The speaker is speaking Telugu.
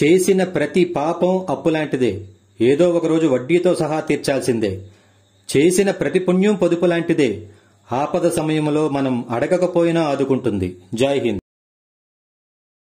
చేసిన ప్రతి పాపం అప్పులాంటిదే ఏదో ఒకరోజు వడ్డీతో సహా తీర్చాల్సిందే చేసిన ప్రతి పుణ్యం పొదుపు లాంటిదే ఆపద సమయంలో మనం అడగకపోయినా ఆదుకుంటుంది జై హింద్